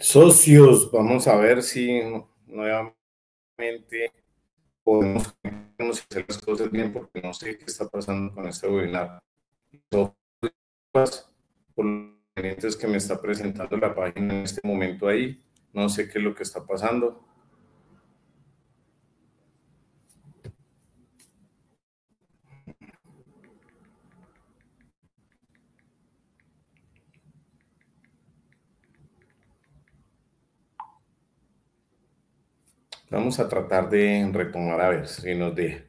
Socios, vamos a ver si nuevamente podemos hacer las cosas bien porque no sé qué está pasando con este webinar. Por los que me está presentando la página en este momento ahí, no sé qué es lo que está pasando. Vamos a tratar de retomar a ver si nos deja.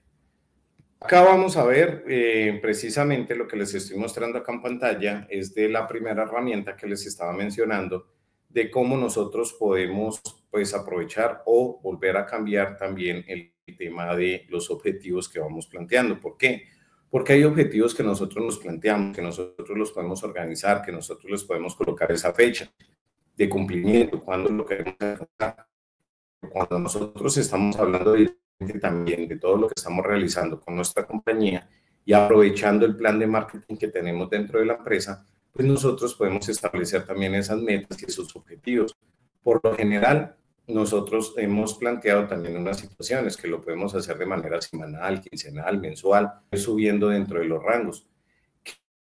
Acá vamos a ver eh, precisamente lo que les estoy mostrando acá en pantalla es de la primera herramienta que les estaba mencionando de cómo nosotros podemos pues aprovechar o volver a cambiar también el tema de los objetivos que vamos planteando. ¿Por qué? Porque hay objetivos que nosotros nos planteamos, que nosotros los podemos organizar, que nosotros les podemos colocar esa fecha de cumplimiento, cuando lo queremos cuando nosotros estamos hablando también de todo lo que estamos realizando con nuestra compañía y aprovechando el plan de marketing que tenemos dentro de la empresa, pues nosotros podemos establecer también esas metas y esos objetivos. Por lo general, nosotros hemos planteado también unas situaciones que lo podemos hacer de manera semanal, quincenal, mensual, subiendo dentro de los rangos.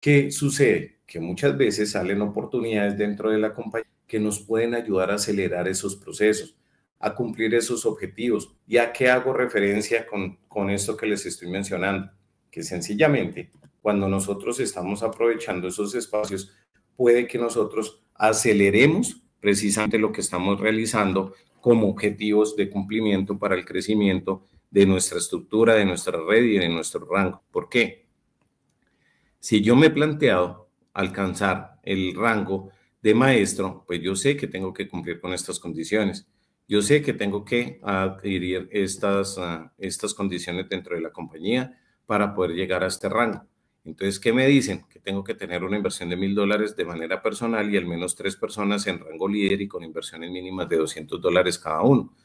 ¿Qué sucede? Que muchas veces salen oportunidades dentro de la compañía que nos pueden ayudar a acelerar esos procesos a cumplir esos objetivos. ¿Y a qué hago referencia con, con esto que les estoy mencionando? Que sencillamente, cuando nosotros estamos aprovechando esos espacios, puede que nosotros aceleremos precisamente lo que estamos realizando como objetivos de cumplimiento para el crecimiento de nuestra estructura, de nuestra red y de nuestro rango. ¿Por qué? Si yo me he planteado alcanzar el rango de maestro, pues yo sé que tengo que cumplir con estas condiciones. Yo sé que tengo que adquirir estas, ah, estas condiciones dentro de la compañía para poder llegar a este rango. Entonces, ¿qué me dicen? Que tengo que tener una inversión de mil dólares de manera personal y al menos tres personas en rango líder y con inversiones mínimas de 200 dólares cada uno.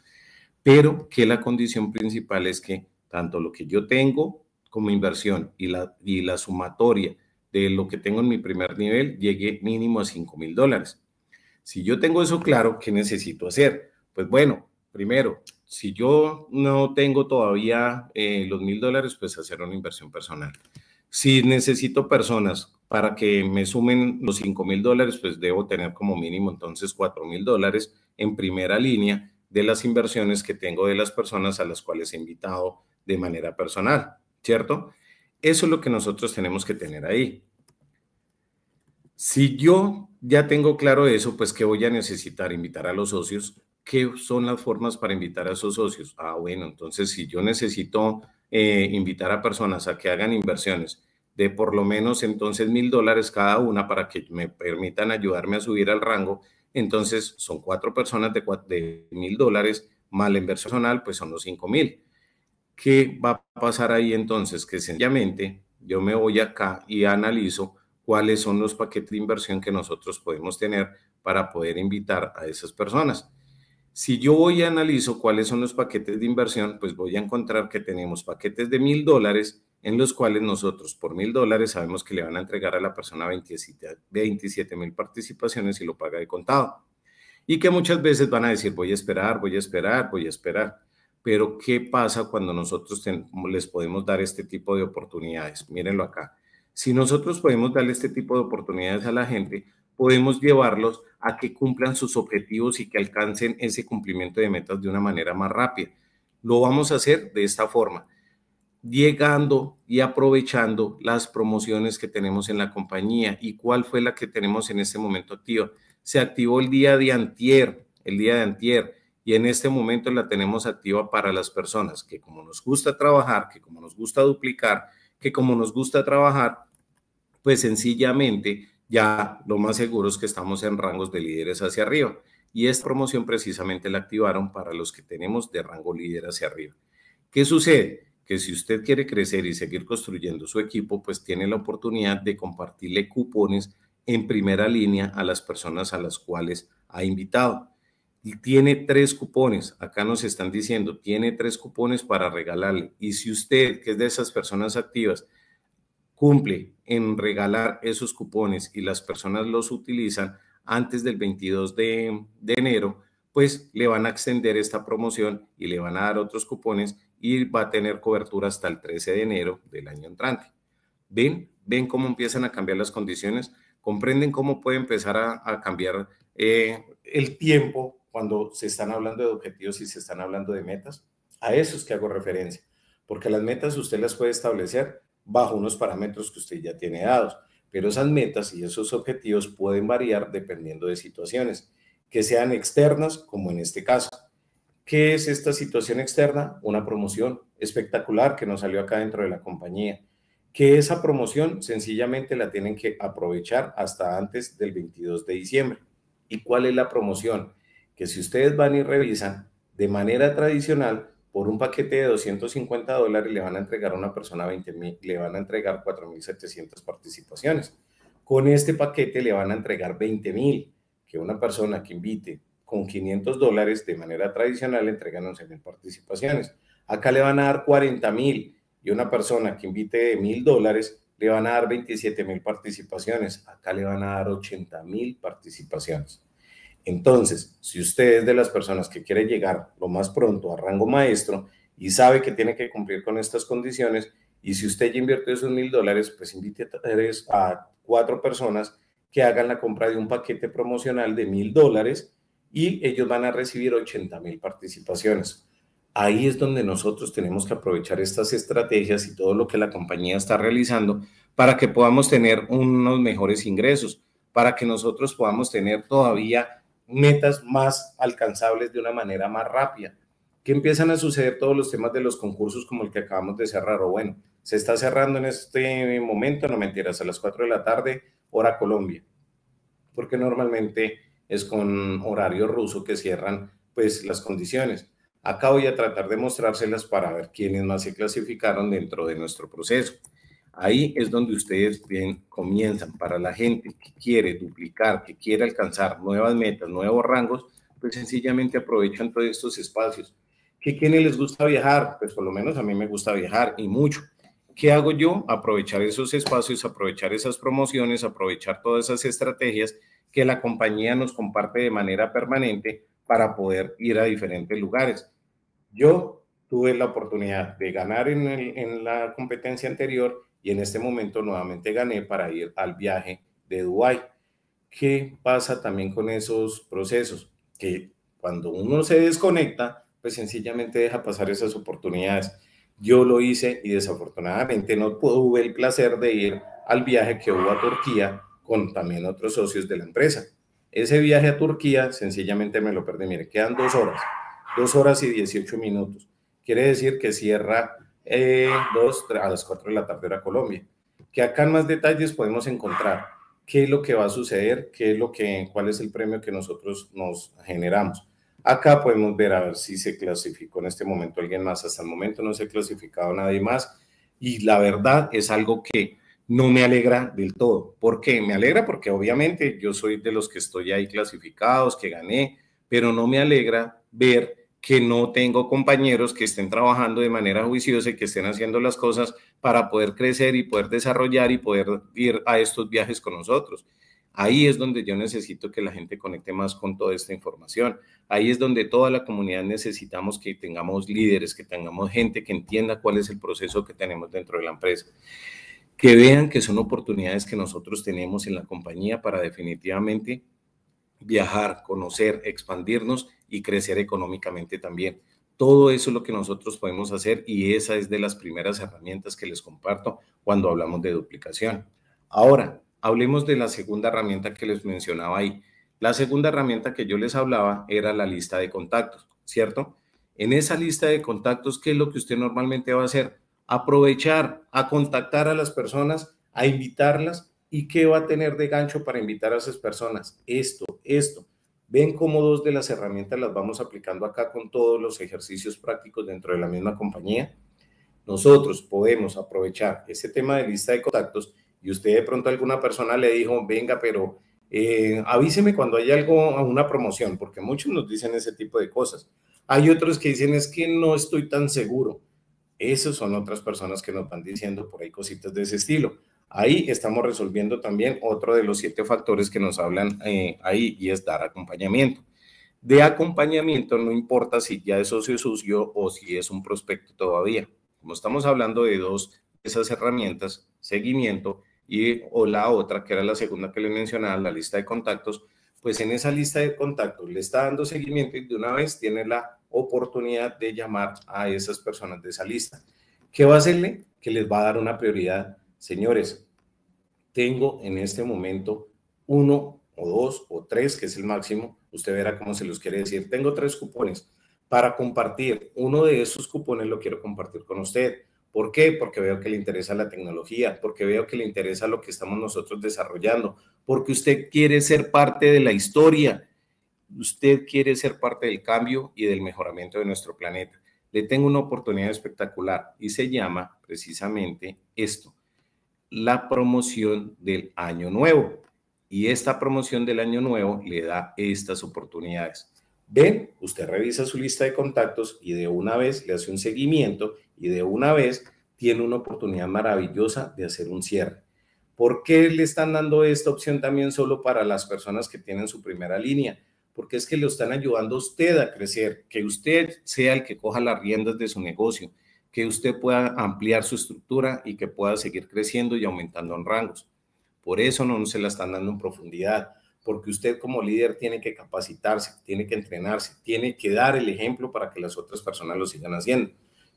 Pero que la condición principal es que tanto lo que yo tengo como inversión y la, y la sumatoria de lo que tengo en mi primer nivel llegue mínimo a 5 mil dólares. Si yo tengo eso claro, ¿qué necesito hacer? Pues bueno, primero, si yo no tengo todavía eh, los mil dólares, pues hacer una inversión personal. Si necesito personas para que me sumen los cinco mil dólares, pues debo tener como mínimo entonces cuatro mil dólares en primera línea de las inversiones que tengo de las personas a las cuales he invitado de manera personal, ¿cierto? Eso es lo que nosotros tenemos que tener ahí. Si yo ya tengo claro eso, pues que voy a necesitar invitar a los socios, ¿qué son las formas para invitar a esos socios? Ah, bueno, entonces si yo necesito eh, invitar a personas a que hagan inversiones de por lo menos entonces mil dólares cada una para que me permitan ayudarme a subir al rango, entonces son cuatro personas de mil dólares más la inversión personal, pues son los cinco mil. ¿Qué va a pasar ahí entonces? Que sencillamente yo me voy acá y analizo cuáles son los paquetes de inversión que nosotros podemos tener para poder invitar a esas personas. Si yo voy y analizo cuáles son los paquetes de inversión, pues voy a encontrar que tenemos paquetes de mil dólares en los cuales nosotros por mil dólares sabemos que le van a entregar a la persona 27 mil participaciones y lo paga de contado. Y que muchas veces van a decir, voy a esperar, voy a esperar, voy a esperar. Pero ¿qué pasa cuando nosotros les podemos dar este tipo de oportunidades? Mírenlo acá. Si nosotros podemos darle este tipo de oportunidades a la gente, podemos llevarlos a que cumplan sus objetivos y que alcancen ese cumplimiento de metas de una manera más rápida. Lo vamos a hacer de esta forma, llegando y aprovechando las promociones que tenemos en la compañía. ¿Y cuál fue la que tenemos en este momento activa? Se activó el día de antier, el día de antier, y en este momento la tenemos activa para las personas que como nos gusta trabajar, que como nos gusta duplicar, que como nos gusta trabajar, pues sencillamente ya lo más seguro es que estamos en rangos de líderes hacia arriba. Y esta promoción precisamente la activaron para los que tenemos de rango líder hacia arriba. ¿Qué sucede? Que si usted quiere crecer y seguir construyendo su equipo, pues tiene la oportunidad de compartirle cupones en primera línea a las personas a las cuales ha invitado. Y tiene tres cupones, acá nos están diciendo, tiene tres cupones para regalarle. Y si usted, que es de esas personas activas, cumple en regalar esos cupones y las personas los utilizan antes del 22 de, enero, pues le van a extender esta promoción y le van a dar otros cupones y va a tener cobertura hasta el 13 de enero del año entrante. ¿Ven? ¿Ven cómo empiezan a cambiar las condiciones? ¿Comprenden cómo puede empezar a, cambiar eh, el tiempo cuando se están hablando de objetivos y se están hablando de metas? A eso es que hago referencia, porque las metas usted las puede establecer bajo unos parámetros que usted ya tiene dados. Pero esas metas y esos objetivos pueden variar dependiendo de situaciones, que sean externas, como en este caso. ¿Qué es esta situación externa? Una promoción espectacular que nos salió acá dentro de la compañía. Que esa promoción sencillamente la tienen que aprovechar hasta antes del 22 de diciembre. ¿Y cuál es la promoción? Que si ustedes van y revisan de manera tradicional, por un paquete de 250 dólares le van a entregar a una persona le van a entregar 4.700 participaciones. Con este paquete le van a entregar 20.000, que una persona que invite con 500 dólares de manera tradicional le entregan 11.000 participaciones. Acá le van a dar 40.000 mil y una persona que invite de mil dólares le van a dar 27.000 mil participaciones. Acá le van a dar 80.000 mil participaciones. Entonces, si usted es de las personas que quiere llegar lo más pronto a rango maestro y sabe que tiene que cumplir con estas condiciones, y si usted ya invierte esos mil dólares, pues invite a, a cuatro personas que hagan la compra de un paquete promocional de mil dólares y ellos van a recibir 80 mil participaciones. Ahí es donde nosotros tenemos que aprovechar estas estrategias y todo lo que la compañía está realizando para que podamos tener unos mejores ingresos, para que nosotros podamos tener todavía metas más alcanzables de una manera más rápida. que empiezan a suceder todos los temas de los concursos como el que acabamos de cerrar? O bueno, se está cerrando en este momento, no mentiras, a las 4 de la tarde, hora Colombia, porque normalmente es con horario ruso que cierran pues las condiciones. Acá voy a tratar de mostrárselas para ver quiénes más se clasificaron dentro de nuestro proceso. Ahí es donde ustedes bien comienzan. Para la gente que quiere duplicar, que quiere alcanzar nuevas metas, nuevos rangos, pues sencillamente aprovechan todos estos espacios. ¿Que quienes les gusta viajar? Pues por lo menos a mí me gusta viajar y mucho. ¿Qué hago yo? Aprovechar esos espacios, aprovechar esas promociones, aprovechar todas esas estrategias que la compañía nos comparte de manera permanente para poder ir a diferentes lugares. Yo tuve la oportunidad de ganar en la competencia anterior y en este momento nuevamente gané para ir al viaje de Dubái. ¿Qué pasa también con esos procesos? Que cuando uno se desconecta, pues sencillamente deja pasar esas oportunidades. Yo lo hice y desafortunadamente no tuve el placer de ir al viaje que hubo a Turquía con también otros socios de la empresa. Ese viaje a Turquía sencillamente me lo perdí. Mire, quedan dos horas, dos horas y 18 minutos. Quiere decir que cierra eh, dos, a las 4 de la tarde era Colombia. Que acá en más detalles podemos encontrar qué es lo que va a suceder, qué es lo que, cuál es el premio que nosotros nos generamos. Acá podemos ver a ver si se clasificó en este momento alguien más. Hasta el momento no se ha clasificado nadie más. Y la verdad es algo que no me alegra del todo. ¿Por qué? Me alegra porque obviamente yo soy de los que estoy ahí clasificados, que gané, pero no me alegra ver que no tengo compañeros que estén trabajando de manera juiciosa y que estén haciendo las cosas para poder crecer y poder desarrollar y poder ir a estos viajes con nosotros. Ahí es donde yo necesito que la gente conecte más con toda esta información. Ahí es donde toda la comunidad necesitamos que tengamos líderes, que tengamos gente que entienda cuál es el proceso que tenemos dentro de la empresa. Que vean que son oportunidades que nosotros tenemos en la compañía para definitivamente viajar, conocer, expandirnos y crecer económicamente también. Todo eso es lo que nosotros podemos hacer y esa es de las primeras herramientas que les comparto cuando hablamos de duplicación. Ahora, hablemos de la segunda herramienta que les mencionaba ahí. La segunda herramienta que yo les hablaba era la lista de contactos, ¿cierto? En esa lista de contactos, ¿qué es lo que usted normalmente va a hacer? Aprovechar a contactar a las personas, a invitarlas ¿Y qué va a tener de gancho para invitar a esas personas? Esto, esto. Ven cómo dos de las herramientas las vamos aplicando acá con todos los ejercicios prácticos dentro de la misma compañía. Nosotros podemos aprovechar ese tema de lista de contactos y usted de pronto alguna persona le dijo, venga, pero eh, avíseme cuando haya algo, una promoción, porque muchos nos dicen ese tipo de cosas. Hay otros que dicen, es que no estoy tan seguro. Esas son otras personas que nos van diciendo por ahí cositas de ese estilo. Ahí estamos resolviendo también otro de los siete factores que nos hablan eh, ahí y es dar acompañamiento. De acompañamiento no importa si ya es socio sucio o si es un prospecto todavía. Como estamos hablando de dos de esas herramientas, seguimiento y o la otra, que era la segunda que le mencionaba, la lista de contactos, pues en esa lista de contactos le está dando seguimiento y de una vez tiene la oportunidad de llamar a esas personas de esa lista. ¿Qué va a hacerle? Que les va a dar una prioridad. Señores, tengo en este momento uno o dos o tres, que es el máximo, usted verá cómo se los quiere decir. Tengo tres cupones para compartir. Uno de esos cupones lo quiero compartir con usted. ¿Por qué? Porque veo que le interesa la tecnología, porque veo que le interesa lo que estamos nosotros desarrollando, porque usted quiere ser parte de la historia, usted quiere ser parte del cambio y del mejoramiento de nuestro planeta. Le tengo una oportunidad espectacular y se llama precisamente esto, la promoción del año nuevo. Y esta promoción del año nuevo le da estas oportunidades. Ven, usted revisa su lista de contactos y de una vez le hace un seguimiento y de una vez tiene una oportunidad maravillosa de hacer un cierre. ¿Por qué le están dando esta opción también solo para las personas que tienen su primera línea? Porque es que lo están ayudando usted a crecer, que usted sea el que coja las riendas de su negocio, que usted pueda ampliar su estructura y que pueda seguir creciendo y aumentando en rangos. Por eso no se la están dando en profundidad, porque usted como líder tiene que capacitarse, tiene que entrenarse, tiene que dar el ejemplo para que las otras personas lo sigan haciendo.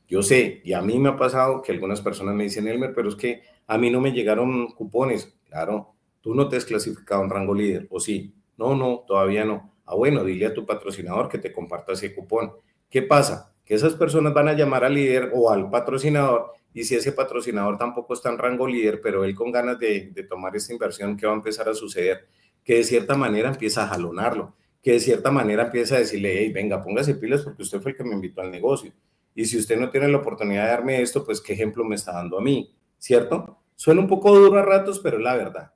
Yo sé, y a mí me ha pasado que algunas personas me dicen, Elmer, pero es que a mí no me llegaron cupones. Claro, tú no te has clasificado en rango líder, o sí. No, no, todavía no. Ah, bueno, dile a tu patrocinador que te comparta ese cupón. ¿Qué pasa? que esas personas van a llamar al líder o al patrocinador y si ese patrocinador tampoco está en rango líder, pero él con ganas de, tomar esta inversión, ¿qué va a empezar a suceder? Que de cierta manera empieza a jalonarlo, que de cierta manera empieza a decirle, hey, venga, póngase pilas porque usted fue el que me invitó al negocio. Y si usted no tiene la oportunidad de darme esto, pues qué ejemplo me está dando a mí, ¿cierto? Suena un poco duro a ratos, pero es la verdad.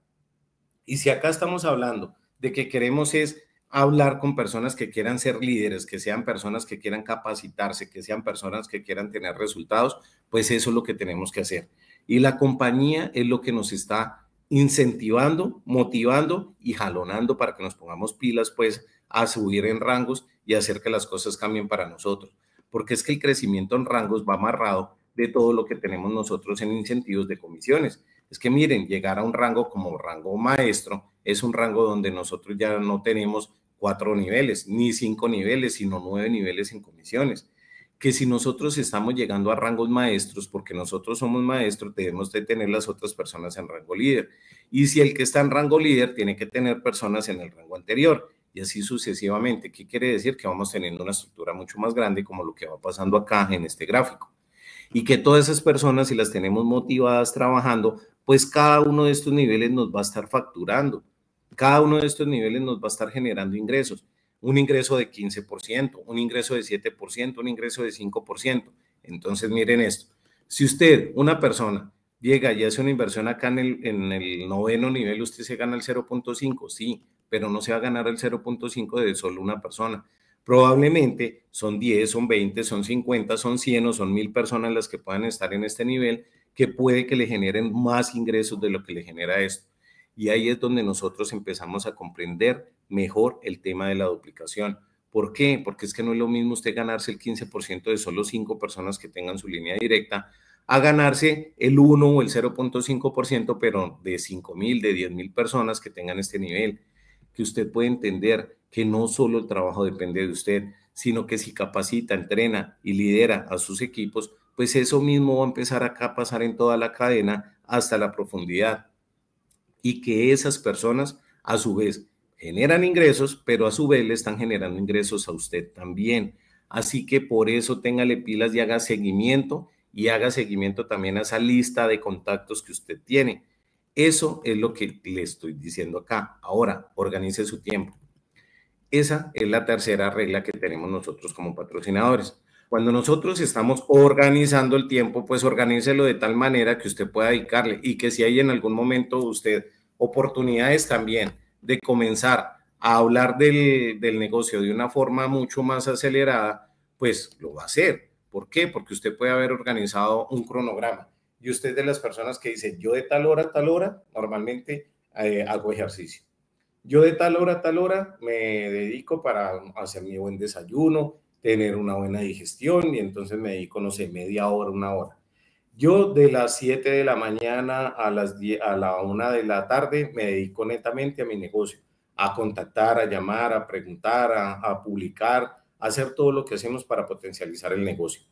Y si acá estamos hablando de que queremos es hablar con personas que quieran ser líderes, que sean personas que quieran capacitarse, que sean personas que quieran tener resultados, pues eso es lo que tenemos que hacer. Y la compañía es lo que nos está incentivando, motivando y jalonando para que nos pongamos pilas, pues, a subir en rangos y hacer que las cosas cambien para nosotros. Porque es que el crecimiento en rangos va amarrado de todo lo que tenemos nosotros en incentivos de comisiones. Es que miren, llegar a un rango como rango maestro es un rango donde nosotros ya no tenemos cuatro niveles, ni cinco niveles, sino nueve niveles en comisiones. Que si nosotros estamos llegando a rangos maestros, porque nosotros somos maestros, debemos de tener las otras personas en rango líder. Y si el que está en rango líder tiene que tener personas en el rango anterior, y así sucesivamente. ¿Qué quiere decir? Que vamos teniendo una estructura mucho más grande, como lo que va pasando acá en este gráfico. Y que todas esas personas, si las tenemos motivadas trabajando, pues cada uno de estos niveles nos va a estar facturando cada uno de estos niveles nos va a estar generando ingresos. Un ingreso de 15%, un ingreso de 7%, un ingreso de 5%. Entonces, miren esto. Si usted, una persona, llega y hace una inversión acá en el, en el noveno nivel, usted se gana el 0.5, sí, pero no se va a ganar el 0.5 de solo una persona. Probablemente son 10, son 20, son 50, son 100 o son 1000 personas las que puedan estar en este nivel que puede que le generen más ingresos de lo que le genera esto. Y ahí es donde nosotros empezamos a comprender mejor el tema de la duplicación. ¿Por qué? Porque es que no es lo mismo usted ganarse el 15% de solo cinco personas que tengan su línea directa a ganarse el 1 o el 0.5%, pero de 5 mil, de 10 mil personas que tengan este nivel. Que usted puede entender que no solo el trabajo depende de usted, sino que si capacita, entrena y lidera a sus equipos, pues eso mismo va a empezar a pasar en toda la cadena hasta la profundidad y que esas personas a su vez generan ingresos, pero a su vez le están generando ingresos a usted también. Así que por eso téngale pilas y haga seguimiento y haga seguimiento también a esa lista de contactos que usted tiene. Eso es lo que le estoy diciendo acá. Ahora, organice su tiempo. Esa es la tercera regla que tenemos nosotros como patrocinadores. Cuando nosotros estamos organizando el tiempo, pues organícelo de tal manera que usted pueda dedicarle y que si hay en algún momento usted oportunidades también de comenzar a hablar del, del negocio de una forma mucho más acelerada, pues lo va a hacer. ¿Por qué? Porque usted puede haber organizado un cronograma. Y usted de las personas que dice, yo de tal hora a tal hora, normalmente eh, hago ejercicio. Yo de tal hora a tal hora me dedico para hacer mi buen desayuno, tener una buena digestión y entonces me dedico, no sé, media hora, una hora. Yo de las 7 de la mañana a las 10, a la 1 de la tarde me dedico netamente a mi negocio, a contactar, a llamar, a preguntar, a, publicar, hacer todo lo que hacemos para potencializar el negocio.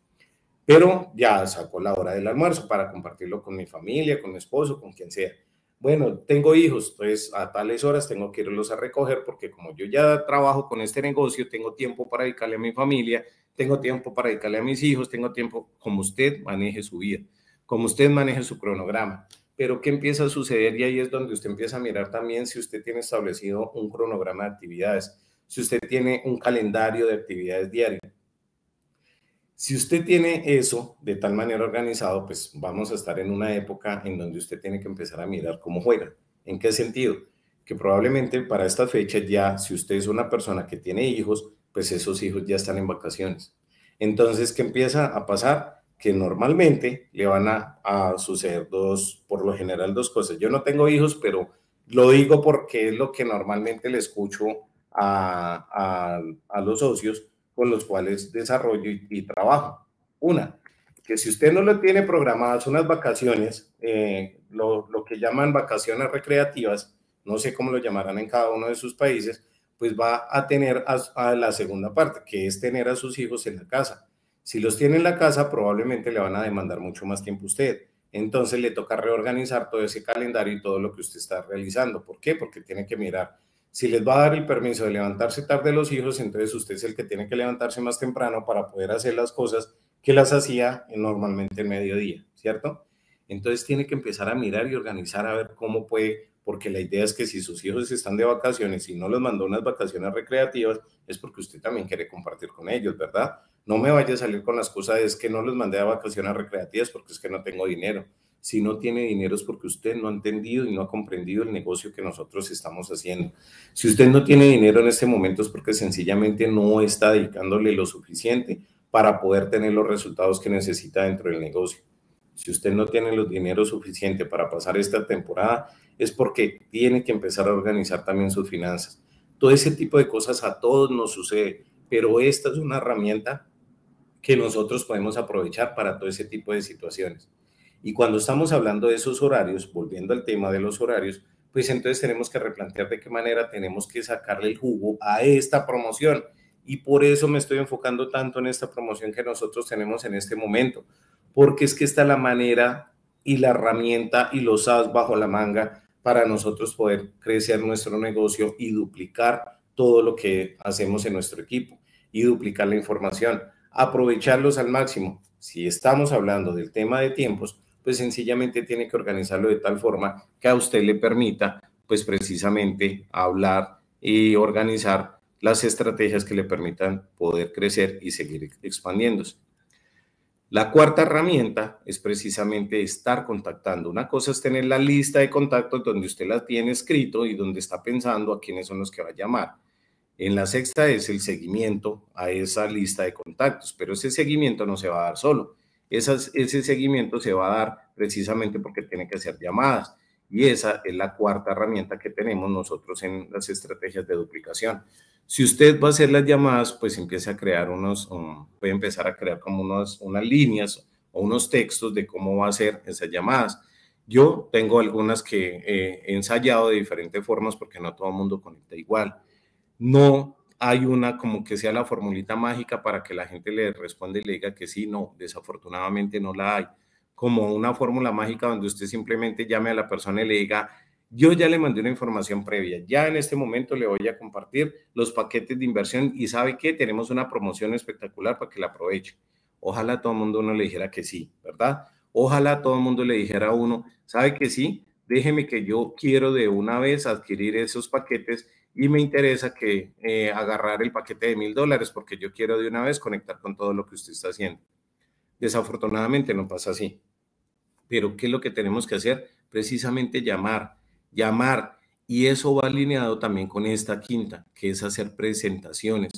Pero ya saco la hora del almuerzo para compartirlo con mi familia, con mi esposo, con quien sea bueno, tengo hijos, entonces a tales horas tengo que irlos a recoger porque como yo ya trabajo con este negocio, tengo tiempo para dedicarle a mi familia, tengo tiempo para dedicarle a mis hijos, tengo tiempo como usted maneje su vida, como usted maneje su cronograma. Pero ¿qué empieza a suceder? Y ahí es donde usted empieza a mirar también si usted tiene establecido un cronograma de actividades, si usted tiene un calendario de actividades diarias si usted tiene eso de tal manera organizado, pues vamos a estar en una época en donde usted tiene que empezar a mirar cómo juega. ¿En qué sentido? Que probablemente para esta fecha ya, si usted es una persona que tiene hijos, pues esos hijos ya están en vacaciones. Entonces, ¿qué empieza a pasar? Que normalmente le van a, suceder dos, por lo general, dos cosas. Yo no tengo hijos, pero lo digo porque es lo que normalmente le escucho a los socios con los cuales desarrollo y, trabajo. Una, que si usted no lo tiene programadas unas vacaciones, eh, lo, que llaman vacaciones recreativas, no sé cómo lo llamarán en cada uno de sus países, pues va a tener a, la segunda parte, que es tener a sus hijos en la casa. Si los tiene en la casa, probablemente le van a demandar mucho más tiempo a usted. Entonces le toca reorganizar todo ese calendario y todo lo que usted está realizando. ¿Por qué? Porque tiene que mirar si les va a dar el permiso de levantarse tarde los hijos, entonces usted es el que tiene que levantarse más temprano para poder hacer las cosas que las hacía normalmente en mediodía, ¿cierto? Entonces tiene que empezar a mirar y organizar a ver cómo puede, porque la idea es que si sus hijos están de vacaciones y no les mandó unas vacaciones recreativas, es porque usted también quiere compartir con ellos, ¿verdad? No me vaya a salir con las cosas de es que no les mandé a vacaciones recreativas porque es que no tengo dinero. Si no tiene dinero es porque usted no ha entendido y no ha comprendido el negocio que nosotros estamos haciendo. Si usted no tiene dinero en este momento es porque sencillamente no está dedicándole lo suficiente para poder tener los resultados que necesita dentro del negocio. Si usted no tiene los dinero suficiente para pasar esta temporada es porque tiene que empezar a organizar también sus finanzas. Todo ese tipo de cosas a todos nos sucede, pero esta es una herramienta que nosotros podemos aprovechar para todo ese tipo de situaciones. Y cuando estamos hablando de esos horarios, volviendo al tema de los horarios, pues entonces tenemos que replantear de qué manera tenemos que sacarle el jugo a esta promoción. Y por eso me estoy enfocando tanto en esta promoción que nosotros tenemos en este momento, porque es que está la manera y la herramienta y los as bajo la manga para nosotros poder crecer nuestro negocio y duplicar todo lo que hacemos en nuestro equipo y duplicar la información, aprovecharlos al máximo. Si estamos hablando del tema de tiempos, pues sencillamente tiene que organizarlo de tal forma que a usted le permita, pues precisamente, hablar y organizar las estrategias que le permitan poder crecer y seguir expandiéndose. La cuarta herramienta es precisamente estar contactando. Una cosa es tener la lista de contactos donde usted la tiene escrito y donde está pensando a quiénes son los que va a llamar. En la sexta es el seguimiento a esa lista de contactos, pero ese seguimiento no se va a dar solo ese seguimiento se va a dar precisamente porque tiene que hacer llamadas. Y esa es la cuarta herramienta que tenemos nosotros en las estrategias de duplicación. Si usted va a hacer las llamadas, pues empieza a crear unos, um, puede empezar a crear como unos, unas líneas o unos textos de cómo va a hacer esas llamadas. Yo tengo algunas que he ensayado de diferentes formas porque no todo el mundo conecta igual. No hay una como que sea la formulita mágica para que la gente le responda y le diga que sí, no, desafortunadamente no la hay. Como una fórmula mágica donde usted simplemente llame a la persona y le diga, yo ya le mandé una información previa, ya en este momento le voy a compartir los paquetes de inversión y sabe que tenemos una promoción espectacular para que la aproveche. Ojalá todo el mundo uno le dijera que sí, ¿verdad? Ojalá todo el mundo le dijera a uno, sabe que sí, déjeme que yo quiero de una vez adquirir esos paquetes y me interesa que eh, agarrar el paquete de mil dólares porque yo quiero de una vez conectar con todo lo que usted está haciendo. Desafortunadamente no pasa así. Pero ¿qué es lo que tenemos que hacer? Precisamente llamar, llamar. Y eso va alineado también con esta quinta, que es hacer presentaciones.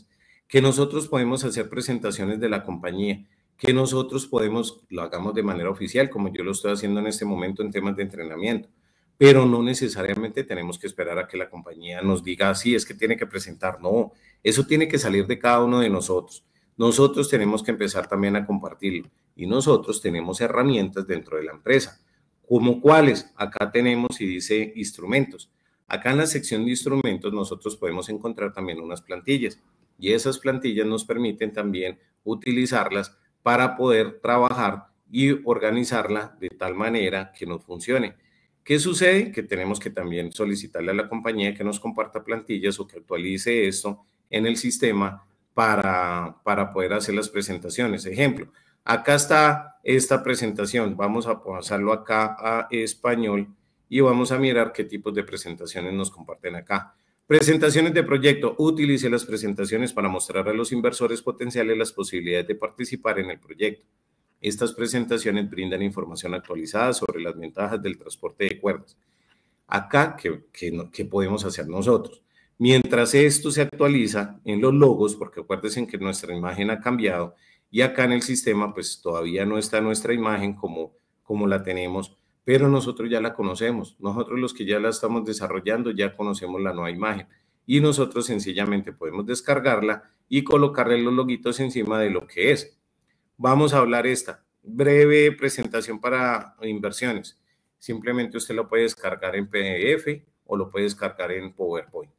Que nosotros podemos hacer presentaciones de la compañía, que nosotros podemos, lo hagamos de manera oficial, como yo lo estoy haciendo en este momento en temas de entrenamiento pero no necesariamente tenemos que esperar a que la compañía nos diga, así es que tiene que presentar. No, eso tiene que salir de cada uno de nosotros. Nosotros tenemos que empezar también a compartirlo y nosotros tenemos herramientas dentro de la empresa, como cuáles. Acá tenemos y dice instrumentos. Acá en la sección de instrumentos nosotros podemos encontrar también unas plantillas y esas plantillas nos permiten también utilizarlas para poder trabajar y organizarla de tal manera que nos funcione ¿Qué sucede? Que tenemos que también solicitarle a la compañía que nos comparta plantillas o que actualice esto en el sistema para, para poder hacer las presentaciones. Ejemplo, acá está esta presentación. Vamos a pasarlo acá a español y vamos a mirar qué tipos de presentaciones nos comparten acá. Presentaciones de proyecto. Utilice las presentaciones para mostrar a los inversores potenciales las posibilidades de participar en el proyecto. Estas presentaciones brindan información actualizada sobre las ventajas del transporte de cuerdas. Acá, ¿qué, podemos hacer nosotros? Mientras esto se actualiza en los logos, porque acuérdense que nuestra imagen ha cambiado y acá en el sistema pues todavía no está nuestra imagen como, como la tenemos, pero nosotros ya la conocemos. Nosotros los que ya la estamos desarrollando ya conocemos la nueva imagen y nosotros sencillamente podemos descargarla y colocarle los loguitos encima de lo que es. Vamos a hablar esta breve presentación para inversiones. Simplemente usted lo puede descargar en PDF o lo puede descargar en PowerPoint.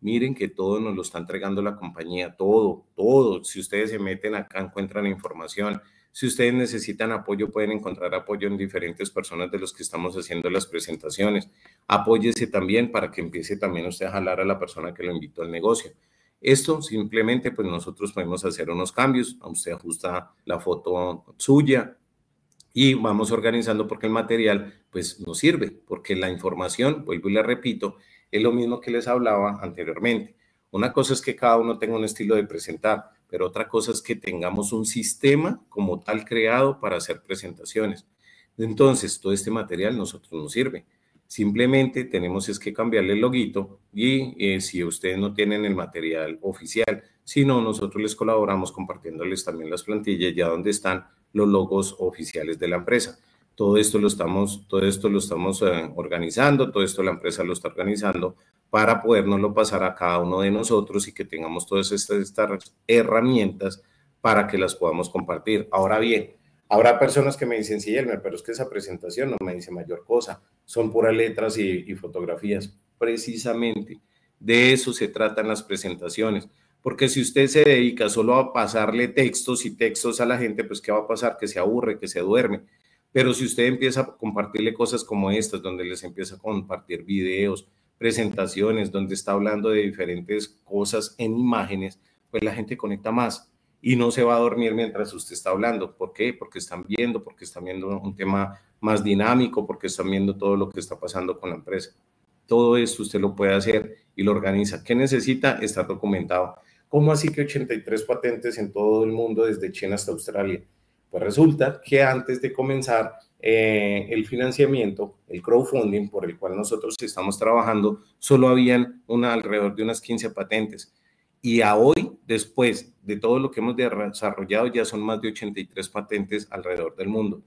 Miren que todo nos lo está entregando la compañía, todo, todo. Si ustedes se meten acá, encuentran información. Si ustedes necesitan apoyo, pueden encontrar apoyo en diferentes personas de los que estamos haciendo las presentaciones. Apóyese también para que empiece también usted a jalar a la persona que lo invitó al negocio. Esto simplemente, pues nosotros podemos hacer unos cambios, usted ajusta la foto suya y vamos organizando porque el material, pues nos sirve, porque la información, vuelvo y le repito, es lo mismo que les hablaba anteriormente. Una cosa es que cada uno tenga un estilo de presentar, pero otra cosa es que tengamos un sistema como tal creado para hacer presentaciones. Entonces, todo este material nosotros nos sirve. Simplemente tenemos es que cambiarle el loguito y eh, si ustedes no tienen el material oficial, si no, nosotros les colaboramos compartiéndoles también las plantillas ya donde están los logos oficiales de la empresa. Todo esto lo estamos, todo esto lo estamos eh, organizando, todo esto la empresa lo está organizando para podernoslo pasar a cada uno de nosotros y que tengamos todas estas, estas herramientas para que las podamos compartir. Ahora bien, Habrá personas que me dicen, sí, Elmer, pero es que esa presentación no me dice mayor cosa, son puras letras y, y fotografías. Precisamente de eso se tratan las presentaciones, porque si usted se dedica solo a pasarle textos y textos a la gente, pues ¿qué va a pasar? Que se aburre, que se duerme. Pero si usted empieza a compartirle cosas como estas, donde les empieza a compartir videos, presentaciones, donde está hablando de diferentes cosas en imágenes, pues la gente conecta más y no se va a dormir mientras usted está hablando. ¿Por qué? Porque están viendo, porque están viendo un tema más dinámico, porque están viendo todo lo que está pasando con la empresa. Todo esto usted lo puede hacer y lo organiza. ¿Qué necesita? Está documentado. ¿Cómo así que 83 patentes en todo el mundo, desde China hasta Australia? Pues resulta que antes de comenzar eh, el financiamiento, el crowdfunding por el cual nosotros estamos trabajando, solo habían una, alrededor de unas 15 patentes. Y a hoy Después de todo lo que hemos desarrollado, ya son más de 83 patentes alrededor del mundo.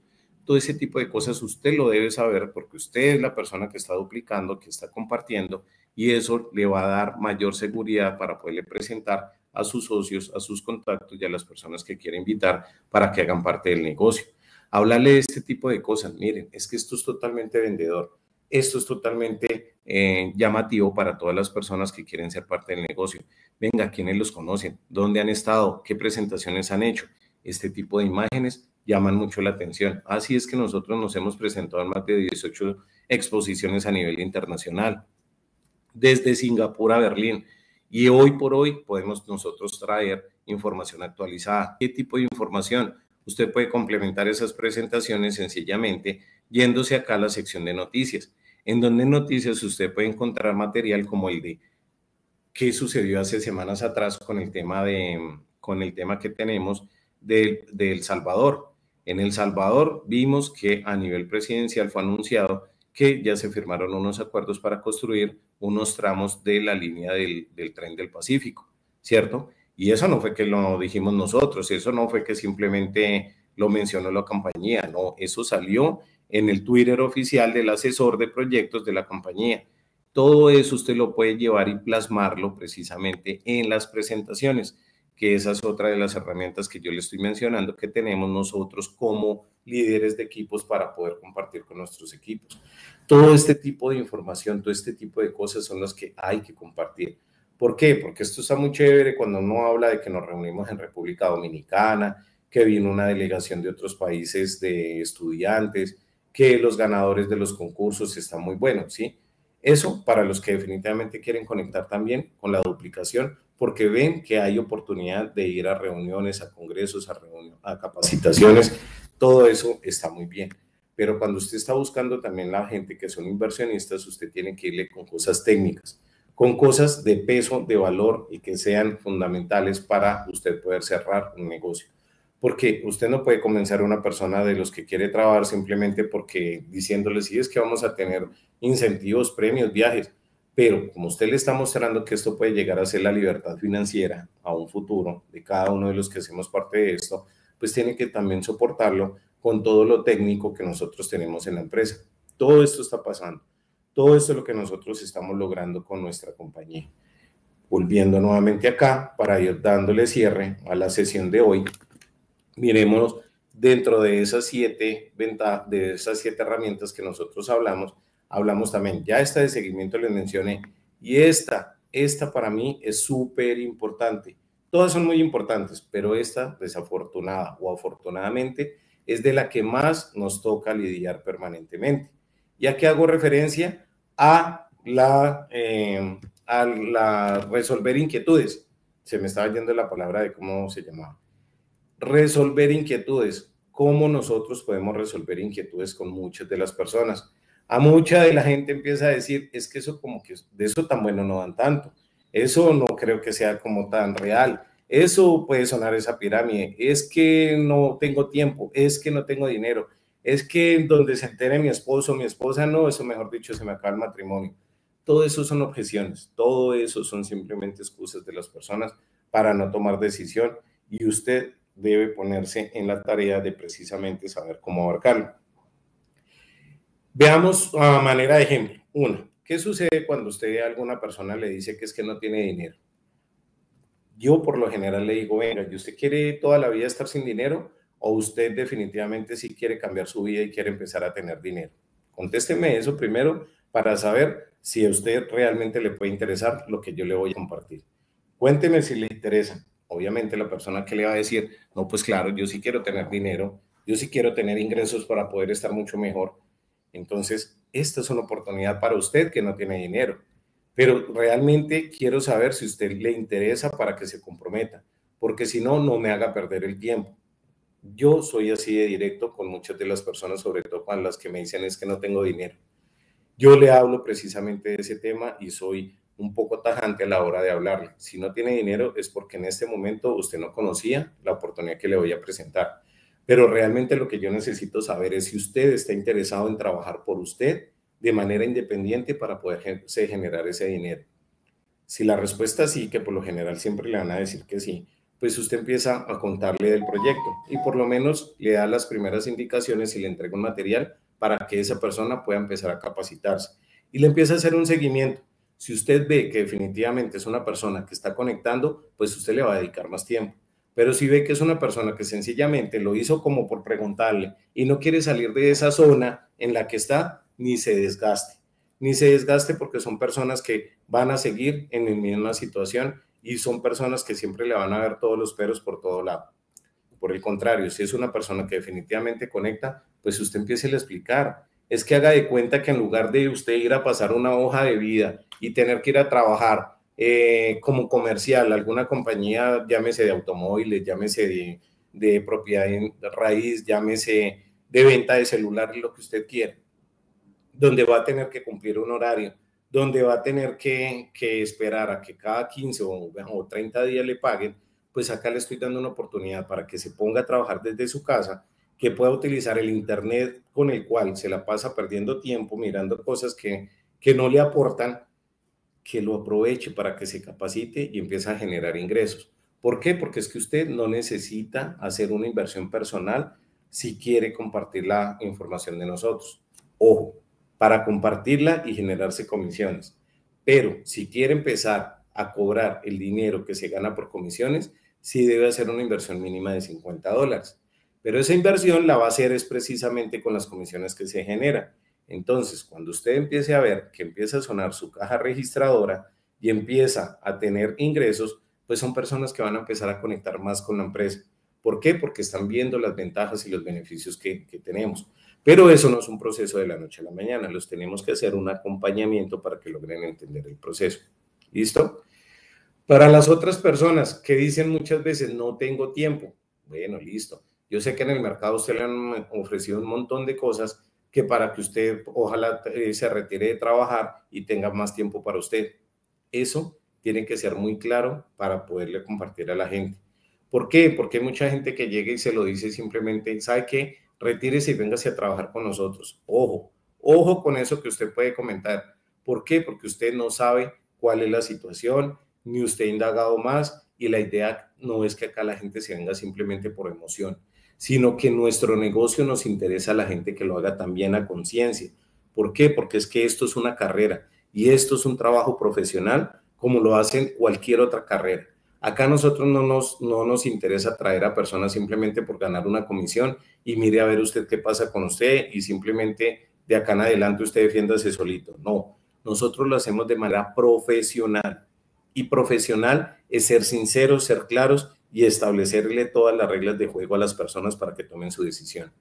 Todo ese tipo de cosas usted lo debe saber porque usted es la persona que está duplicando, que está compartiendo y eso le va a dar mayor seguridad para poderle presentar a sus socios, a sus contactos y a las personas que quiere invitar para que hagan parte del negocio. Hablarle de este tipo de cosas, miren, es que esto es totalmente vendedor. Esto es totalmente eh, llamativo para todas las personas que quieren ser parte del negocio. Venga, ¿quiénes los conocen? ¿Dónde han estado? ¿Qué presentaciones han hecho? Este tipo de imágenes llaman mucho la atención. Así es que nosotros nos hemos presentado en más de 18 exposiciones a nivel internacional, desde Singapur a Berlín. Y hoy por hoy podemos nosotros traer información actualizada. ¿Qué tipo de información? Usted puede complementar esas presentaciones sencillamente yéndose acá a la sección de noticias en donde noticias usted puede encontrar material como el de qué sucedió hace semanas atrás con el tema, de, con el tema que tenemos del Salvador. En El Salvador vimos que a nivel presidencial fue anunciado que ya se firmaron unos acuerdos para construir unos tramos de la línea del, del, tren del Pacífico, ¿cierto? Y eso no fue que lo dijimos nosotros, eso no fue que simplemente lo mencionó la compañía, no, eso salió en el Twitter oficial del asesor de proyectos de la compañía. Todo eso usted lo puede llevar y plasmarlo precisamente en las presentaciones, que esa es otra de las herramientas que yo le estoy mencionando que tenemos nosotros como líderes de equipos para poder compartir con nuestros equipos. Todo este tipo de información, todo este tipo de cosas son las que hay que compartir. ¿Por qué? Porque esto está muy chévere cuando uno habla de que nos reunimos en República Dominicana, que vino una delegación de otros países de estudiantes, que los ganadores de los concursos están muy buenos, ¿sí? Eso para los que definitivamente quieren conectar también con la duplicación, porque ven que hay oportunidad de ir a reuniones, a congresos, a, a capacitaciones, todo eso está muy bien. Pero cuando usted está buscando también la gente que son inversionistas, usted tiene que irle con cosas técnicas, con cosas de peso, de valor y que sean fundamentales para usted poder cerrar un negocio porque usted no puede convencer a una persona de los que quiere trabajar simplemente porque diciéndole, sí, es que vamos a tener incentivos, premios, viajes, pero como usted le está mostrando que esto puede llegar a ser la libertad financiera a un futuro de cada uno de los que hacemos parte de esto, pues tiene que también soportarlo con todo lo técnico que nosotros tenemos en la empresa. Todo esto está pasando. Todo esto es lo que nosotros estamos logrando con nuestra compañía. Volviendo nuevamente acá para ir dándole cierre a la sesión de hoy, miremos dentro de esas siete ventas de esas siete herramientas que nosotros hablamos, hablamos también, ya esta de seguimiento les mencioné, y esta, esta para mí es súper importante. Todas son muy importantes, pero esta, desafortunada o afortunadamente, es de la que más nos toca lidiar permanentemente. ¿Y que hago referencia? A la, em, a la resolver inquietudes. Se me estaba yendo la palabra de cómo se llamaba. Resolver inquietudes. ¿Cómo nosotros podemos resolver inquietudes con muchas de las personas? A mucha de la gente empieza a decir, es que eso como que de eso tan bueno no dan tanto. Eso no creo que sea como tan real. Eso puede sonar esa pirámide. Es que no tengo tiempo, es que no tengo dinero, es que donde se entere mi esposo, o mi esposa, no, eso mejor dicho, se me acaba el matrimonio. Todo eso son objeciones, todo eso son simplemente excusas de las personas para no tomar decisión y usted debe ponerse en la tarea de precisamente saber cómo abarcarlo. Veamos a ah, manera de ejemplo. Uno, ¿qué sucede cuando usted a alguna persona le dice que es que no tiene dinero? Yo por lo general le digo, venga, ¿y usted quiere toda la vida estar sin dinero o usted definitivamente sí quiere cambiar su vida y quiere empezar a tener dinero? Contésteme eso primero para saber si a usted realmente le puede interesar lo que yo le voy a compartir. Cuénteme si le interesa obviamente la persona que le va a decir, no, pues claro, yo sí quiero tener dinero, yo sí quiero tener ingresos para poder estar mucho mejor. Entonces, esta es una oportunidad para usted que no tiene dinero. Pero realmente quiero saber si usted le interesa para que se comprometa, porque si no, no me haga perder el tiempo. Yo soy así de directo con muchas de las personas, sobre todo con las que me dicen es que no tengo dinero. Yo le hablo precisamente de ese tema y soy un poco tajante a la hora de hablarle. Si no tiene dinero es porque en este momento usted no conocía la oportunidad que le voy a presentar. Pero realmente lo que yo necesito saber es si usted está interesado en trabajar por usted de manera independiente para poder generar ese dinero. Si la respuesta es sí, que por lo general siempre le van a decir que sí, pues usted empieza a contarle del proyecto y por lo menos le da las primeras indicaciones y le entrega un material para que esa persona pueda empezar a capacitarse. Y le empieza a hacer un seguimiento. Si usted ve que definitivamente es una persona que está conectando, pues usted le va a dedicar más tiempo. Pero si ve que es una persona que sencillamente lo hizo como por preguntarle y no quiere salir de esa zona en la que está, ni se desgaste. Ni se desgaste porque son personas que van a seguir en la misma situación y son personas que siempre le van a ver todos los peros por todo lado. Por el contrario, si es una persona que definitivamente conecta, pues usted empiece a explicar, es que haga de cuenta que en lugar de usted ir a pasar una hoja de vida y tener que ir a trabajar eh, como comercial, alguna compañía, llámese de automóviles, llámese de, propiedad en raíz, llámese de venta de celular, lo que usted quiera, donde va a tener que cumplir un horario, donde va a tener que, esperar a que cada 15 o, o 30 días le paguen, pues acá le estoy dando una oportunidad para que se ponga a trabajar desde su casa que pueda utilizar el Internet con el cual se la pasa perdiendo tiempo mirando cosas que, que no le aportan, que lo aproveche para que se capacite y empiece a generar ingresos. ¿Por qué? Porque es que usted no necesita hacer una inversión personal si quiere compartir la información de nosotros. Ojo, para compartirla y generarse comisiones. Pero si quiere empezar a cobrar el dinero que se gana por comisiones, sí debe hacer una inversión mínima de 50 dólares. Pero esa inversión la va a hacer es precisamente con las comisiones que se genera. Entonces, cuando usted empiece a ver que empieza a sonar su caja registradora y empieza a tener ingresos, pues son personas que van a empezar a conectar más con la empresa. ¿Por qué? Porque están viendo las ventajas y los beneficios que, que tenemos. Pero eso no es un proceso de la noche a la mañana, los tenemos que hacer un acompañamiento para que logren entender el proceso. ¿Listo? Para las otras personas que dicen muchas veces, no tengo tiempo. Bueno, listo. Yo sé que en el mercado usted le han ofrecido un montón de cosas que para que usted ojalá eh, se retire de trabajar y tenga más tiempo para usted. Eso tiene que ser muy claro para poderle compartir a la gente. ¿Por qué? Porque hay mucha gente que llega y se lo dice simplemente, ¿sabe qué? Retírese y véngase a trabajar con nosotros. Ojo, ojo con eso que usted puede comentar. ¿Por qué? Porque usted no sabe cuál es la situación, ni usted ha indagado más, y la idea no es que acá la gente se venga simplemente por emoción, sino que nuestro negocio nos interesa a la gente que lo haga también a conciencia. ¿Por qué? Porque es que esto es una carrera y esto es un trabajo profesional como lo hacen cualquier otra carrera. Acá nosotros no nos, no nos interesa traer a personas simplemente por ganar una comisión y mire a ver usted qué pasa con usted y simplemente de acá en adelante usted defiéndase solito. No, nosotros lo hacemos de manera profesional y profesional es ser sinceros, ser claros y establecerle todas las reglas de juego a las personas para que tomen su decisión.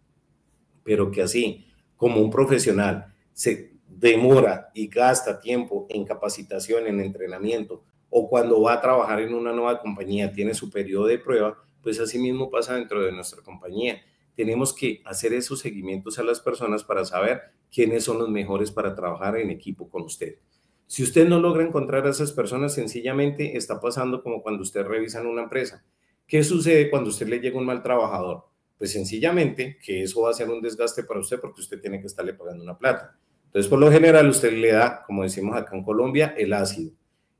Pero que así, como un profesional se demora y gasta tiempo en capacitación, en entrenamiento, o cuando va a trabajar en una nueva compañía, tiene su periodo de prueba, pues así mismo pasa dentro de nuestra compañía. Tenemos que hacer esos seguimientos a las personas para saber quiénes son los mejores para trabajar en equipo con usted. Si usted no logra encontrar a esas personas, sencillamente está pasando como cuando usted revisa en una empresa. ¿Qué sucede cuando usted le llega un mal trabajador? Pues sencillamente que eso va a ser un desgaste para usted porque usted tiene que estarle pagando una plata. Entonces, por lo general, usted le da, como decimos acá en Colombia, el ácido.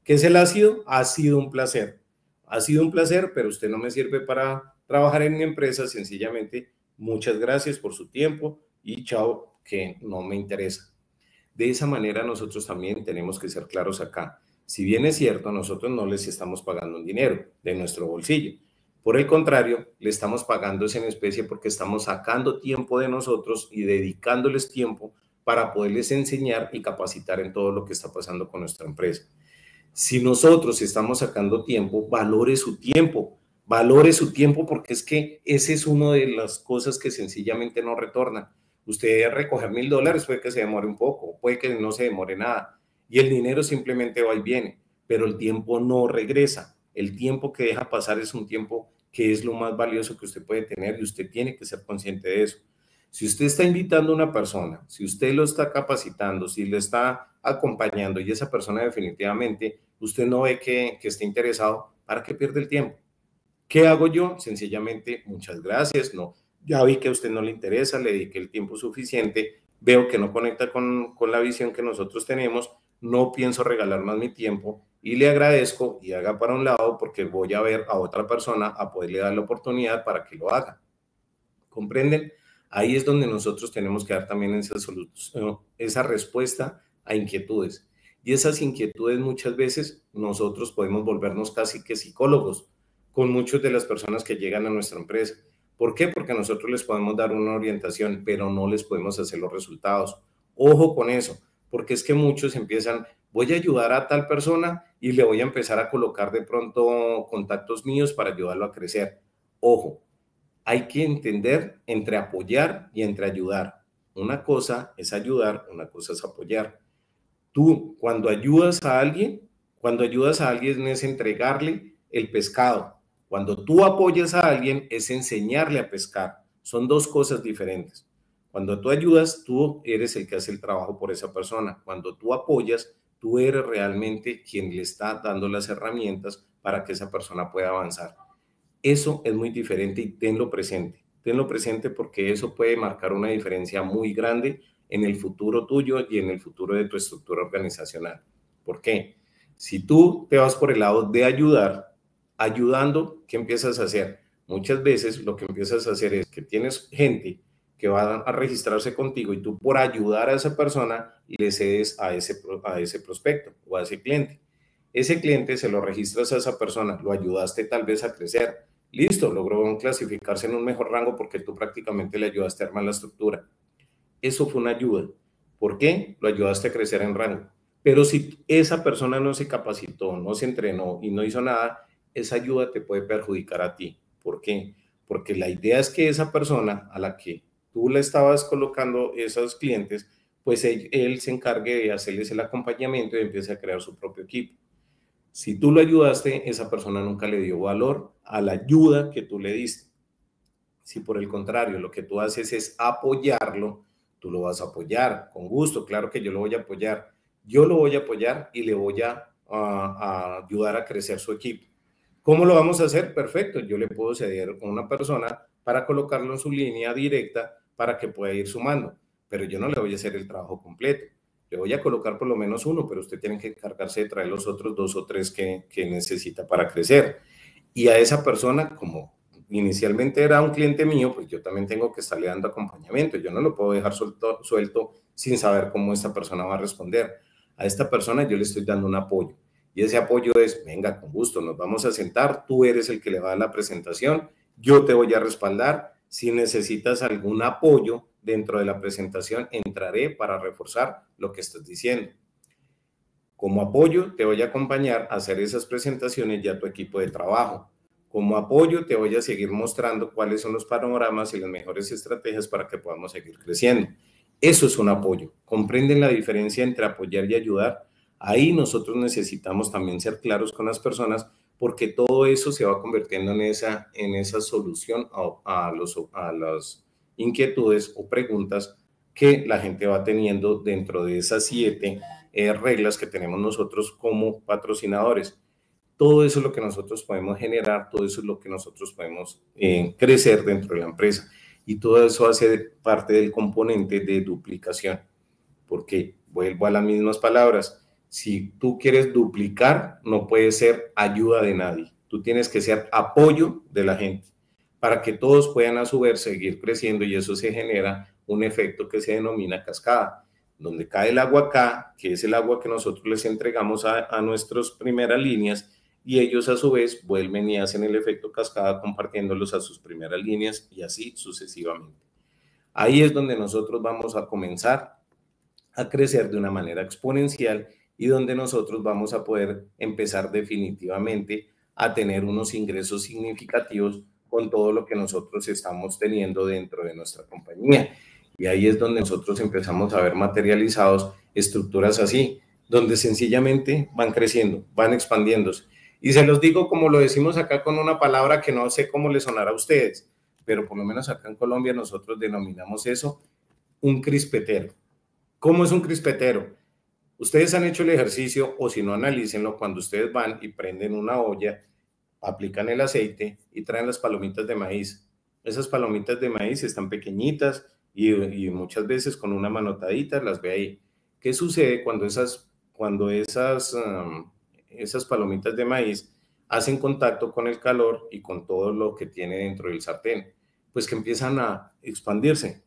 ¿Qué es el ácido? Ha sido un placer. Ha sido un placer, pero usted no me sirve para trabajar en mi empresa. Sencillamente, muchas gracias por su tiempo y chao, que no me interesa. De esa manera nosotros también tenemos que ser claros acá. Si bien es cierto, nosotros no les estamos pagando un dinero de nuestro bolsillo. Por el contrario, le estamos pagando en especie porque estamos sacando tiempo de nosotros y dedicándoles tiempo para poderles enseñar y capacitar en todo lo que está pasando con nuestra empresa. Si nosotros estamos sacando tiempo, valore su tiempo, valore su tiempo porque es que esa es una de las cosas que sencillamente no retorna. Usted recoger mil dólares puede que se demore un poco, puede que no se demore nada. Y el dinero simplemente va y viene, pero el tiempo no regresa. El tiempo que deja pasar es un tiempo que es lo más valioso que usted puede tener y usted tiene que ser consciente de eso. Si usted está invitando a una persona, si usted lo está capacitando, si le está acompañando y esa persona definitivamente usted no ve que, que esté interesado, ¿para qué pierde el tiempo? ¿Qué hago yo? Sencillamente, muchas gracias, no ya vi que a usted no le interesa, le dediqué el tiempo suficiente, veo que no conecta con, con la visión que nosotros tenemos, no pienso regalar más mi tiempo y le agradezco y haga para un lado porque voy a ver a otra persona a poderle dar la oportunidad para que lo haga. ¿Comprenden? Ahí es donde nosotros tenemos que dar también esa, esa respuesta a inquietudes. Y esas inquietudes muchas veces nosotros podemos volvernos casi que psicólogos con muchas de las personas que llegan a nuestra empresa. ¿Por qué? Porque nosotros les podemos dar una orientación, pero no les podemos hacer los resultados. Ojo con eso, porque es que muchos empiezan, voy a ayudar a tal persona y le voy a empezar a colocar de pronto contactos míos para ayudarlo a crecer. Ojo, hay que entender entre apoyar y entre ayudar. Una cosa es ayudar, una cosa es apoyar. Tú cuando ayudas a alguien, cuando ayudas a alguien es entregarle el pescado, cuando tú apoyas a alguien es enseñarle a pescar. Son dos cosas diferentes. Cuando tú ayudas, tú eres el que hace el trabajo por esa persona. Cuando tú apoyas, tú eres realmente quien le está dando las herramientas para que esa persona pueda avanzar. Eso es muy diferente y tenlo presente. Tenlo presente porque eso puede marcar una diferencia muy grande en el futuro tuyo y en el futuro de tu estructura organizacional. ¿Por qué? Si tú te vas por el lado de ayudar, ayudando, ¿qué empiezas a hacer? Muchas veces lo que empiezas a hacer es que tienes gente que va a registrarse contigo y tú por ayudar a esa persona le cedes a ese, a ese prospecto o a ese cliente. Ese cliente se lo registras a esa persona, lo ayudaste tal vez a crecer. Listo, logró clasificarse en un mejor rango porque tú prácticamente le ayudaste a armar la estructura. Eso fue una ayuda. ¿Por qué? Lo ayudaste a crecer en rango. Pero si esa persona no se capacitó, no se entrenó y no hizo nada, esa ayuda te puede perjudicar a ti. ¿Por qué? Porque la idea es que esa persona a la que tú le estabas colocando esos clientes, pues él, se encargue de hacerles el acompañamiento y empiece a crear su propio equipo. Si tú lo ayudaste, esa persona nunca le dio valor a la ayuda que tú le diste. Si por el contrario lo que tú haces es apoyarlo, tú lo vas a apoyar con gusto, claro que yo lo voy a apoyar. Yo lo voy a apoyar y le voy a ayudar a crecer su equipo. ¿Cómo lo vamos a hacer? Perfecto, yo le puedo ceder a una persona para colocarlo en su línea directa para que pueda ir sumando, pero yo no le voy a hacer el trabajo completo. Le voy a colocar por lo menos uno, pero usted tiene que encargarse de traer los otros dos o tres que, necesita para crecer. Y a esa persona, como inicialmente era un cliente mío, pues yo también tengo que estarle dando acompañamiento. Yo no lo puedo dejar suelto, suelto sin saber cómo esta persona va a responder. A esta persona yo le estoy dando un apoyo y ese apoyo es, venga, con gusto, nos vamos a sentar, tú eres el que le va a la presentación, yo te voy a respaldar, si necesitas algún apoyo dentro de la presentación, entraré para reforzar lo que estás diciendo. Como apoyo, te voy a acompañar a hacer esas presentaciones ya tu equipo de trabajo. Como apoyo, te voy a seguir mostrando cuáles son los panoramas y las mejores estrategias para que podamos seguir creciendo. Eso es un apoyo. ¿Comprenden la diferencia entre apoyar y ayudar? Ahí nosotros necesitamos también ser claros con las personas porque todo eso se va convirtiendo en esa, en esa solución a, los, a las inquietudes o preguntas que la gente va teniendo dentro de esas siete eh, reglas que tenemos nosotros como patrocinadores. Todo eso es lo que nosotros podemos generar, todo eso es lo que nosotros podemos eh, crecer dentro de la empresa. Y todo eso hace parte del componente de duplicación, porque vuelvo a las mismas palabras, si tú quieres duplicar, no puedes ser ayuda de nadie. Tú tienes que ser apoyo de la gente para que todos puedan a su vez seguir creciendo y eso se genera un efecto que se denomina cascada, donde cae el agua acá, que es el agua que nosotros les entregamos a, a nuestras primeras líneas y ellos a su vez vuelven y hacen el efecto cascada compartiéndolos a sus primeras líneas y así sucesivamente. Ahí es donde nosotros vamos a comenzar a crecer de una manera exponencial y donde nosotros vamos a poder empezar definitivamente a tener unos ingresos significativos con todo lo que nosotros estamos teniendo dentro de nuestra compañía. Y ahí es donde nosotros empezamos a ver materializados estructuras así, donde sencillamente van creciendo, van expandiéndose. Y se los digo como lo decimos acá con una palabra que no sé cómo le sonará a ustedes, pero por lo menos acá en Colombia nosotros denominamos eso un crispetero. ¿Cómo es un crispetero? Ustedes han hecho el ejercicio o si no, analícenlo cuando ustedes van y prenden una olla, aplican el aceite y traen las palomitas de maíz. Esas palomitas de maíz están pequeñitas y, muchas veces con una manotadita las ve ahí. ¿Qué sucede cuando esas, cuando esas, um, esas palomitas de maíz hacen contacto con el calor y con todo lo que tiene dentro del sartén? Pues que empiezan a expandirse,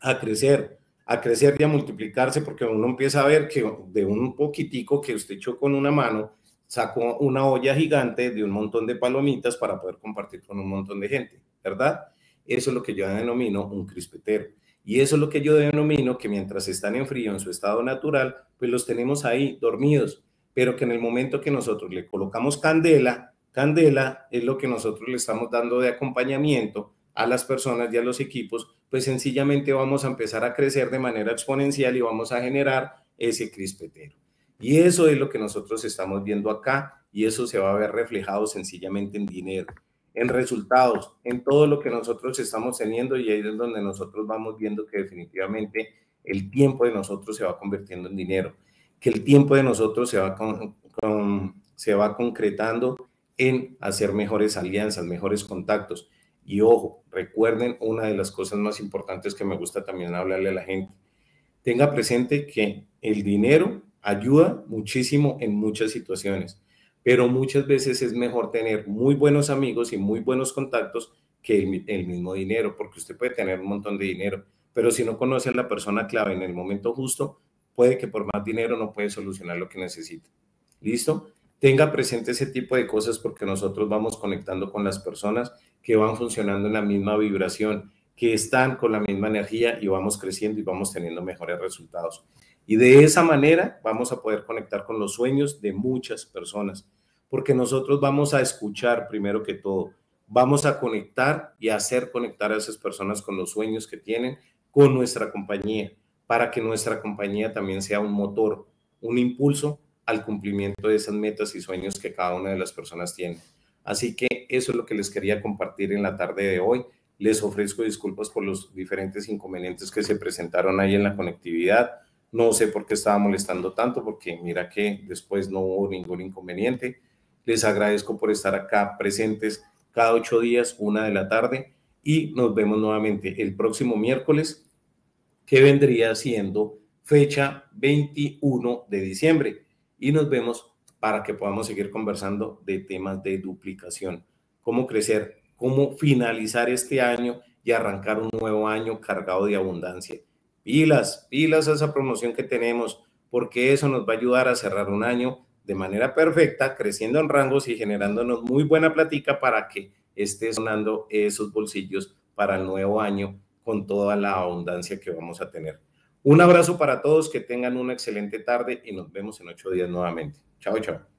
a crecer, a crecer y a multiplicarse, porque uno empieza a ver que de un poquitico que usted echó con una mano, sacó una olla gigante de un montón de palomitas para poder compartir con un montón de gente, ¿verdad? Eso es lo que yo denomino un crispetero. Y eso es lo que yo denomino que mientras están en frío, en su estado natural, pues los tenemos ahí dormidos, pero que en el momento que nosotros le colocamos candela, candela es lo que nosotros le estamos dando de acompañamiento a las personas y a los equipos, pues sencillamente vamos a empezar a crecer de manera exponencial y vamos a generar ese crispetero. Y eso es lo que nosotros estamos viendo acá y eso se va a ver reflejado sencillamente en dinero, en resultados, en todo lo que nosotros estamos teniendo y ahí es donde nosotros vamos viendo que definitivamente el tiempo de nosotros se va convirtiendo en dinero, que el tiempo de nosotros se va, se va concretando en hacer mejores alianzas, mejores contactos y ojo, recuerden una de las cosas más importantes que me gusta también hablarle a la gente. Tenga presente que el dinero ayuda muchísimo en muchas situaciones, pero muchas veces es mejor tener muy buenos amigos y muy buenos contactos que el, mismo dinero, porque usted puede tener un montón de dinero, pero si no conoce a la persona clave en el momento justo, puede que por más dinero no puede solucionar lo que necesita. ¿Listo? Tenga presente ese tipo de cosas porque nosotros vamos conectando con las personas que van funcionando en la misma vibración, que están con la misma energía y vamos creciendo y vamos teniendo mejores resultados. Y de esa manera vamos a poder conectar con los sueños de muchas personas, porque nosotros vamos a escuchar primero que todo, vamos a conectar y hacer conectar a esas personas con los sueños que tienen, con nuestra compañía, para que nuestra compañía también sea un motor, un impulso al cumplimiento de esas metas y sueños que cada una de las personas tiene. Así que eso es lo que les quería compartir en la tarde de hoy. Les ofrezco disculpas por los diferentes inconvenientes que se presentaron ahí en la conectividad. No sé por qué estaba molestando tanto, porque mira que después no hubo ningún inconveniente. Les agradezco por estar acá presentes cada ocho días, una de la tarde, y nos vemos nuevamente el próximo miércoles, que vendría siendo fecha 21 de diciembre. Y nos vemos para que podamos seguir conversando de temas de duplicación. Cómo crecer, cómo finalizar este año y arrancar un nuevo año cargado de abundancia. Pilas, pilas a esa promoción que tenemos, porque eso nos va a ayudar a cerrar un año de manera perfecta, creciendo en rangos y generándonos muy buena plática para que esté sonando esos bolsillos para el nuevo año con toda la abundancia que vamos a tener. Un abrazo para todos, que tengan una excelente tarde y nos vemos en ocho días nuevamente. Chao, chao.